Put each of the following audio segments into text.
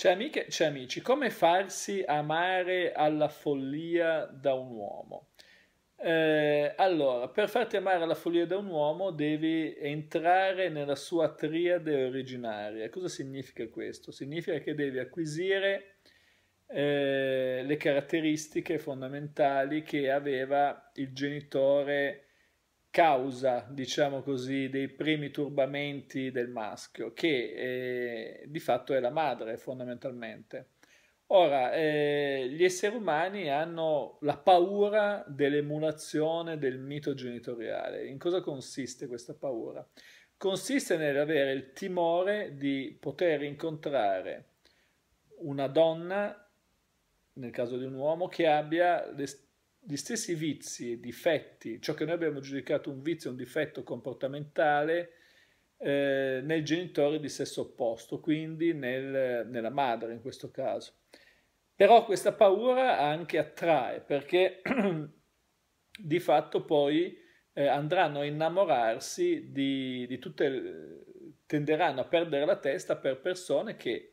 C'è cioè, amiche, c'è cioè, amici, come farsi amare alla follia da un uomo? Eh, allora, per farti amare alla follia da un uomo devi entrare nella sua triade originaria. Cosa significa questo? Significa che devi acquisire eh, le caratteristiche fondamentali che aveva il genitore causa, diciamo così, dei primi turbamenti del maschio, che eh, di fatto è la madre fondamentalmente. Ora, eh, gli esseri umani hanno la paura dell'emulazione del mito genitoriale. In cosa consiste questa paura? Consiste nell'avere il timore di poter incontrare una donna, nel caso di un uomo, che abbia le gli stessi vizi e difetti, ciò che noi abbiamo giudicato un vizio, un difetto comportamentale, eh, nel genitore di sesso opposto, quindi nel, nella madre in questo caso. Però questa paura anche attrae perché di fatto poi eh, andranno a innamorarsi di, di tutte, tenderanno a perdere la testa per persone che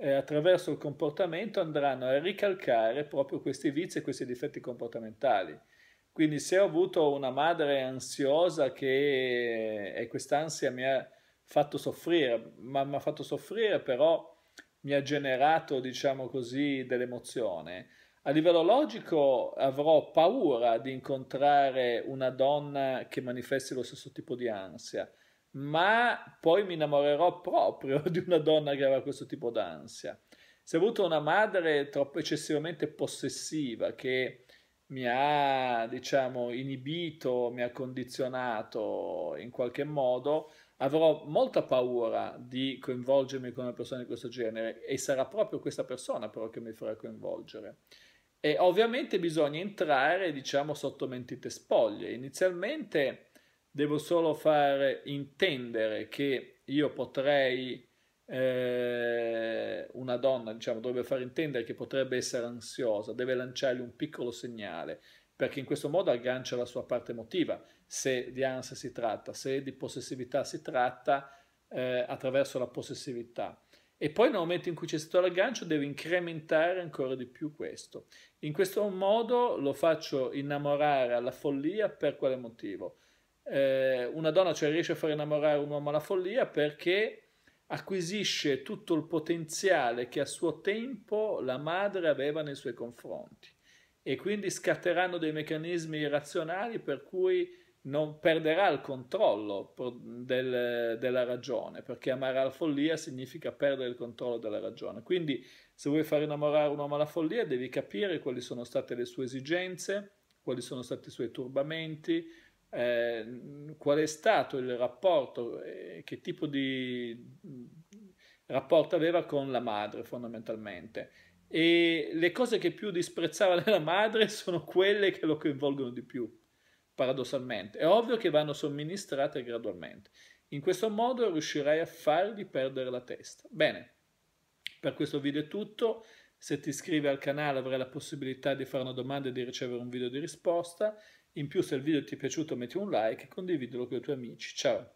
eh, attraverso il comportamento andranno a ricalcare proprio questi vizi e questi difetti comportamentali. Quindi se ho avuto una madre ansiosa che e quest'ansia mi ha fatto soffrire, ma mi ha fatto soffrire però mi ha generato, diciamo così, dell'emozione. A livello logico avrò paura di incontrare una donna che manifesti lo stesso tipo di ansia ma poi mi innamorerò proprio di una donna che aveva questo tipo d'ansia. Se ho avuto una madre troppo eccessivamente possessiva che mi ha, diciamo, inibito, mi ha condizionato in qualche modo, avrò molta paura di coinvolgermi con una persona di questo genere e sarà proprio questa persona però che mi farà coinvolgere. E ovviamente bisogna entrare, diciamo, sotto mentite spoglie. Inizialmente devo solo far intendere che io potrei, eh, una donna diciamo, dovrebbe far intendere che potrebbe essere ansiosa, deve lanciargli un piccolo segnale, perché in questo modo aggancia la sua parte emotiva, se di ansia si tratta, se di possessività si tratta, eh, attraverso la possessività. E poi nel momento in cui c'è stato l'aggancio devo incrementare ancora di più questo. In questo modo lo faccio innamorare alla follia per quale motivo? eh, una donna cioè riesce a far innamorare un uomo alla follia perché acquisisce tutto il potenziale che a suo tempo la madre aveva nei suoi confronti e quindi scatteranno dei meccanismi irrazionali per cui non perderà il controllo del, della ragione, perché amare la follia significa perdere il controllo della ragione. Quindi se vuoi far innamorare un uomo alla follia devi capire quali sono state le sue esigenze, quali sono stati i suoi turbamenti, eh, qual è stato il rapporto, eh, che tipo di mm, rapporto aveva con la madre fondamentalmente. E le cose che più disprezzava della madre sono quelle che lo coinvolgono di più, paradossalmente. È ovvio che vanno somministrate gradualmente. In questo modo riuscirai a fargli perdere la testa. Bene, per questo video è tutto. Se ti iscrivi al canale avrai la possibilità di fare una domanda e di ricevere un video di risposta. In più se il video ti è piaciuto metti un like e condividilo con i tuoi amici. Ciao!